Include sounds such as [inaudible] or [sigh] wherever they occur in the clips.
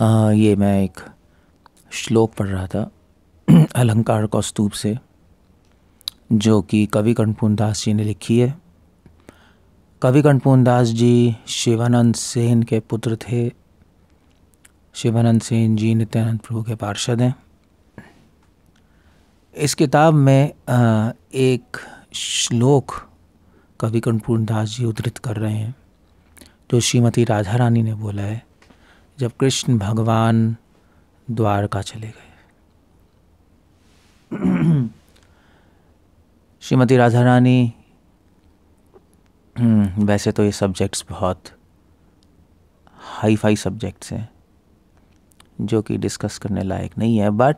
आ, ये मैं एक श्लोक पढ़ रहा था [clears throat] अलंकार कौस्तूप से जो कि कवि कर्णपूर्ण दास जी ने लिखी है कवि कर्णपूर्ण दास जी शिवानंद सेन के पुत्र थे शिवानंद सेन जी नित्यानंद प्रभु के पार्षद हैं इस किताब में आ, एक श्लोक कवि कर्णपूर्ण दास जी उद्धृत कर रहे हैं जो श्रीमती राधा रानी ने बोला है जब कृष्ण भगवान द्वारका चले गए [clears throat] श्रीमती राधा रानी [clears throat] वैसे तो ये सब्जेक्ट्स बहुत हाई फाई सब्जेक्ट्स हैं जो कि डिस्कस करने लायक नहीं है बट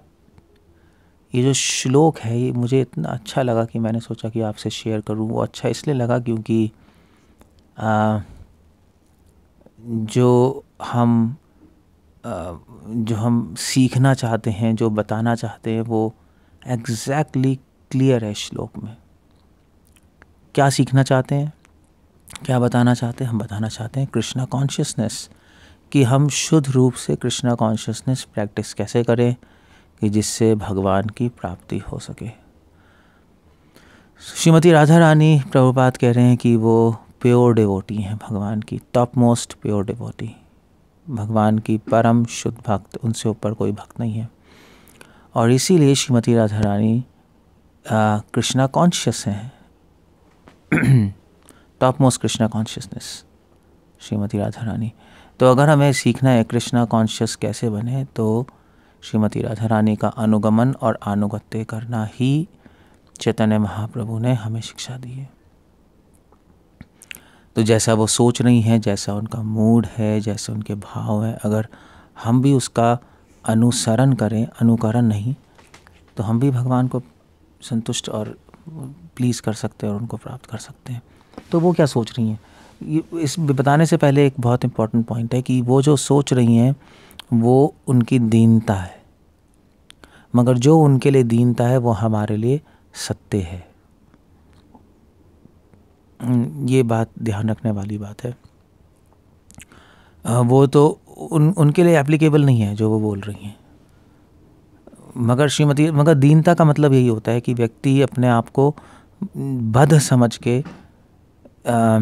ये जो श्लोक है ये मुझे इतना अच्छा लगा कि मैंने सोचा कि आपसे शेयर करूं वो अच्छा इसलिए लगा क्योंकि आ, जो हम जो हम सीखना चाहते हैं जो बताना चाहते हैं वो एग्जैक्टली क्लियर है श्लोक में क्या सीखना चाहते हैं क्या बताना चाहते हैं हम बताना चाहते हैं कृष्णा कॉन्शियसनेस कि हम शुद्ध रूप से कृष्णा कॉन्शियसनेस प्रैक्टिस कैसे करें कि जिससे भगवान की प्राप्ति हो सके श्रीमती राधा रानी प्रभुपात कह रहे हैं कि वो प्योर डिवोटी हैं भगवान की टॉप मोस्ट प्योर डिवोटी भगवान की परम शुद्ध भक्त उनसे ऊपर कोई भक्त नहीं है और इसीलिए श्रीमती राधा रानी कृष्णा कॉन्शियस हैं top [clears throat] most Krishna consciousness Shrimati Radha Rani तो अगर हमें सीखना है कृष्णा कॉन्शियस कैसे बने तो श्रीमती राधा रानी का अनुगमन और अनुगत्य करना ही चैतन्य महाप्रभु ने हमें शिक्षा दी है तो जैसा वो सोच रही हैं जैसा उनका मूड है जैसे उनके भाव हैं अगर हम भी उसका अनुसरण करें अनुकरण नहीं तो हम भी भगवान को संतुष्ट और प्लीज़ कर सकते हैं और उनको प्राप्त कर सकते हैं तो वो क्या सोच रही हैं इस बताने से पहले एक बहुत इम्पॉर्टेंट पॉइंट है कि वो जो सोच रही हैं वो उनकी दीनता है मगर जो उनके लिए दीनता है वो हमारे लिए सत्य है हम्म, ये बात ध्यान रखने वाली बात है वो तो उन उनके लिए एप्लीकेबल नहीं है जो वो बोल रही हैं मगर श्रीमती मगर दीनता का मतलब यही होता है कि व्यक्ति अपने आप को बध समझ के आ,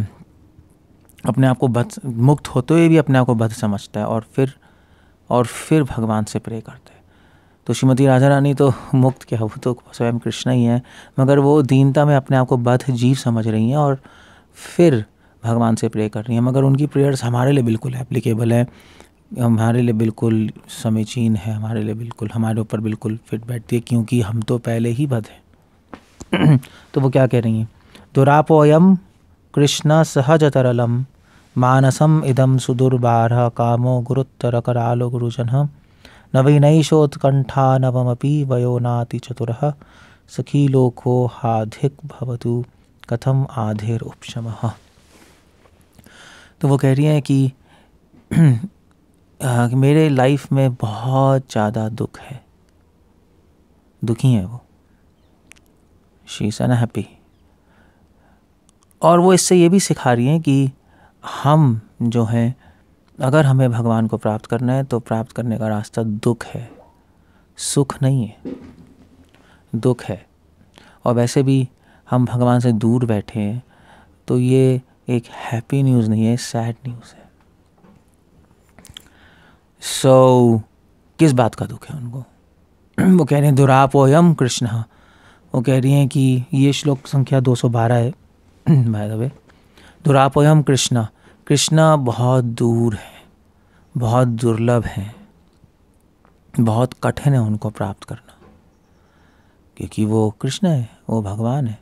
अपने आप को बद मुक्त होते हुए भी अपने आप को बद समझता है और फिर और फिर भगवान से प्रे करता है तो श्रीमती राधा रानी तो मुक्त क्या वो तो स्वयं कृष्ण ही हैं मगर वो दीनता में अपने आप को बद्ध जीव समझ रही हैं और फिर भगवान से प्रे कर रही हैं मगर उनकी प्रेयर्स हमारे लिए बिल्कुल एप्लीकेबल है हमारे लिए बिल्कुल समीचीन है हमारे लिए बिल्कुल हमारे ऊपर बिल्कुल फिट बैठती है क्योंकि हम तो पहले ही बद हैं [clears throat] तो वो क्या कह रही हैं दुरापोयम कृष्ण सहज तरलम मानसम इदम सुदुर्बार कामो गुरुत्तर करालो गुरुजन नवीनैषोत्कण्ठा नवमपि वयो नाति चतुरः सखीलोको हाधिक भवतु कथम आधेर उपशम तो वो कह रही हैं [clears throat] कि मेरे लाइफ में बहुत ज़्यादा दुख है दुखी हैं वो शी इज़ हैप्पी और वो इससे ये भी सिखा रही हैं कि हम जो हैं अगर हमें भगवान को प्राप्त करना है तो प्राप्त करने का रास्ता दुख है सुख नहीं है दुख है और वैसे भी हम भगवान से दूर बैठे हैं तो ये एक हैप्पी न्यूज़ नहीं है सैड न्यूज़ है सो so, किस बात का दुख है उनको वो कह रहे हैं दुरापोयम कृष्ण वो कह रही हैं कि ये श्लोक संख्या 212 है बाय द वे दुरापोयम कृष्ण कृष्णा बहुत दूर है बहुत दुर्लभ है बहुत कठिन है उनको प्राप्त करना क्योंकि वो कृष्ण है वो भगवान है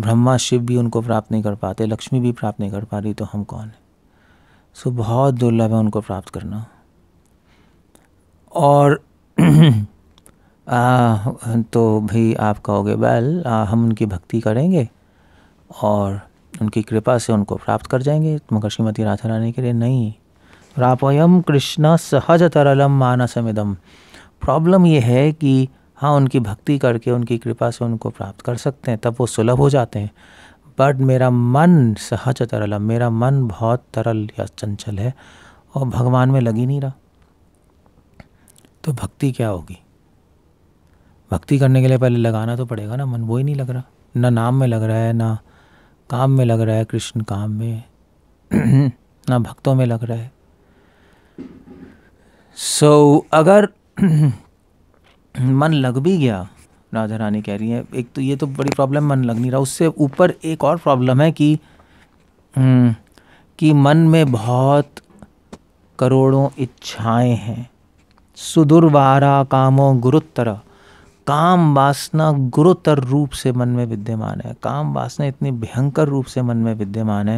ब्रह्मा शिव भी उनको प्राप्त नहीं कर पाते लक्ष्मी भी प्राप्त नहीं कर पा रही तो हम कौन हैं सो बहुत दुर्लभ है उनको प्राप्त करना और [clears throat] आ, तो भाई आप कहोगे बैल आ, हम उनकी भक्ति करेंगे और उनकी कृपा से उनको प्राप्त कर जाएंगे मगर श्रीमती राधा रानी के लिए नहीं रापयम कृष्ण सहज तरलम मानसमिदम प्रॉब्लम यह है कि हाँ उनकी भक्ति करके उनकी कृपा से उनको प्राप्त कर सकते हैं तब वो सुलभ हो जाते हैं बट मेरा मन सहज तरलम मेरा मन बहुत तरल या चंचल है और भगवान में लगी नहीं रहा तो भक्ति क्या होगी भक्ति करने के लिए पहले लगाना तो पड़ेगा ना मन वो ही नहीं लग रहा ना नाम में लग रहा है ना काम में लग रहा है कृष्ण काम में [clears throat] ना भक्तों में लग रहा है सो so, अगर [clears throat] मन लग भी गया राधा रानी कह रही है एक तो ये तो बड़ी प्रॉब्लम मन लग नहीं रहा उससे ऊपर एक और प्रॉब्लम है कि हम्म, कि मन में बहुत करोड़ों इच्छाएं हैं सुदुर्वारा कामों गुरुत्तरा काम वासना गुरुतर रूप से मन में विद्यमान है काम वासना इतनी भयंकर रूप से मन में विद्यमान है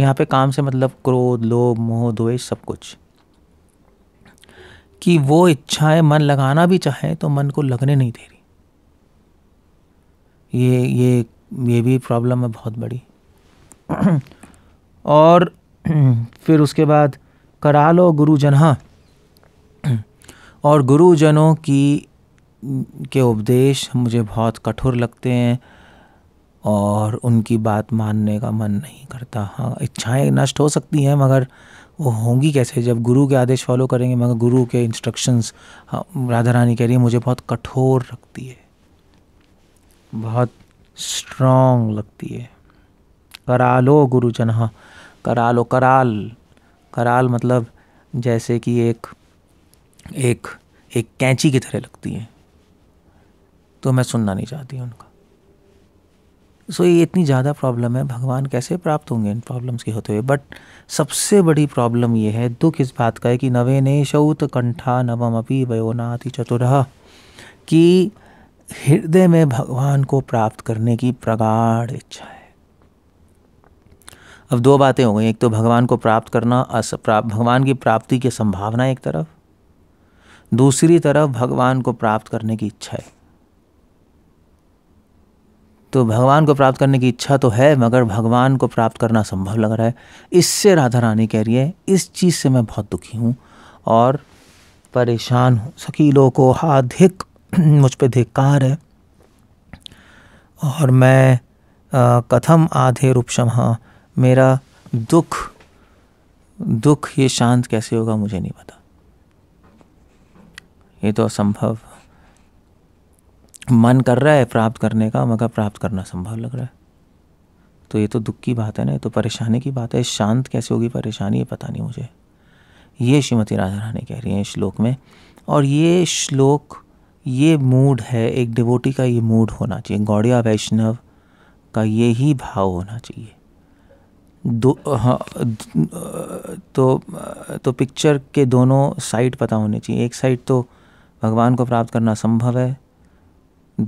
यहाँ पे काम से मतलब क्रोध लोभ मोह द्वेष सब कुछ कि वो इच्छाएं मन लगाना भी चाहे तो मन को लगने नहीं दे रही ये ये ये भी प्रॉब्लम है बहुत बड़ी [clears throat] और [clears throat] फिर उसके बाद करा लो गुरुजन हाँ [clears throat] और गुरुजनों की के उपदेश मुझे बहुत कठोर लगते हैं और उनकी बात मानने का मन नहीं करता हाँ इच्छाएं नष्ट हो सकती हैं मगर वो होंगी कैसे जब गुरु के आदेश फॉलो करेंगे मगर गुरु के इंस्ट्रक्शंस राधा रानी कह रही है मुझे बहुत कठोर लगती है बहुत स्ट्रांग लगती है करालो गुरु जनहा करालो कराल कराल मतलब जैसे कि एक एक एक कैंची की तरह लगती है तो मैं सुनना नहीं चाहती उनका सो ये इतनी ज़्यादा प्रॉब्लम है भगवान कैसे प्राप्त होंगे इन प्रॉब्लम्स के होते हुए बट सबसे बड़ी प्रॉब्लम ये है दुख इस बात का है कि नवे ने शौत कंठा नवम अपी वयोनाति चतुरा कि हृदय में भगवान को प्राप्त करने की प्रगाढ़ इच्छा है अब दो बातें हो गई एक तो भगवान को प्राप्त करना अस प्राप्त भगवान की प्राप्ति की संभावना एक तरफ दूसरी तरफ भगवान को प्राप्त करने की इच्छा है तो भगवान को प्राप्त करने की इच्छा तो है मगर भगवान को प्राप्त करना संभव लग रहा है इससे राधा रानी कह रही है इस चीज़ से मैं बहुत दुखी हूँ और परेशान हूँ सकीलों को हाधिक [clears throat] मुझ पर धिक्कार है और मैं कथम आधे रूप हाँ मेरा दुख दुख ये शांत कैसे होगा मुझे नहीं पता ये तो असंभव मन कर रहा है प्राप्त करने का मगर प्राप्त करना संभव लग रहा है तो ये तो दुख की बात है ना ये तो परेशानी की बात है शांत कैसे होगी परेशानी ये पता नहीं मुझे ये श्रीमती राधा रानी कह रही हैं श्लोक में और ये श्लोक ये मूड है एक डिवोटी का ये मूड होना चाहिए गौड़िया वैष्णव का ये ही भाव होना चाहिए दो हाँ तो तो पिक्चर के दोनों साइड पता होने चाहिए एक साइड तो भगवान को प्राप्त करना संभव है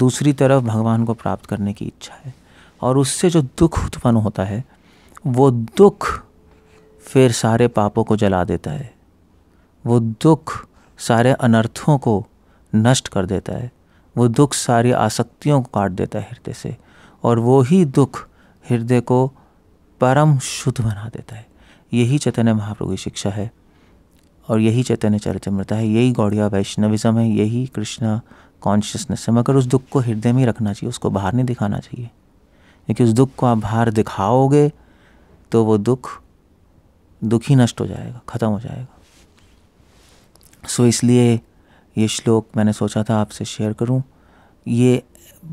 दूसरी तरफ भगवान को प्राप्त करने की इच्छा है और उससे जो दुख उत्पन्न होता है वो दुख फिर सारे पापों को जला देता है वो दुख सारे अनर्थों को नष्ट कर देता है वो दुख सारी आसक्तियों को काट देता है हृदय से और वो ही दुख हृदय को परम शुद्ध बना देता है यही चैतन्य महाप्रभु की शिक्षा है और यही चैतन्य चरितमृता है यही गौड़िया वैष्णविज्म है यही कृष्णा कॉन्शियसनेस है मगर उस दुख को हृदय में ही रखना चाहिए उसको बाहर नहीं दिखाना चाहिए क्योंकि उस दुख को आप बाहर दिखाओगे तो वो दुख दुख ही नष्ट हो जाएगा ख़त्म हो जाएगा सो इसलिए ये श्लोक मैंने सोचा था आपसे शेयर करूं ये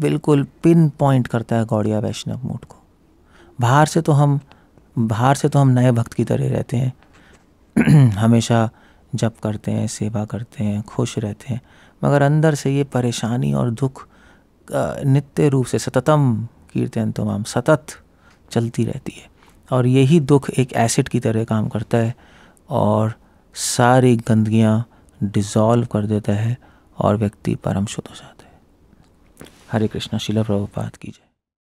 बिल्कुल पिन पॉइंट करता है गौड़िया वैष्णव मूड को बाहर से तो हम बाहर से तो हम नए भक्त की तरह रहते हैं [clears throat] हमेशा जप करते हैं सेवा करते हैं खुश रहते हैं मगर अंदर से ये परेशानी और दुख नित्य रूप से सततम कीर्तन तमाम सतत चलती रहती है और यही दुख एक एसिड की तरह काम करता है और सारी गंदगियाँ डिजॉल्व कर देता है और व्यक्ति परम शुद्ध हो जाता है हरे कृष्णा शिला प्रभुपात की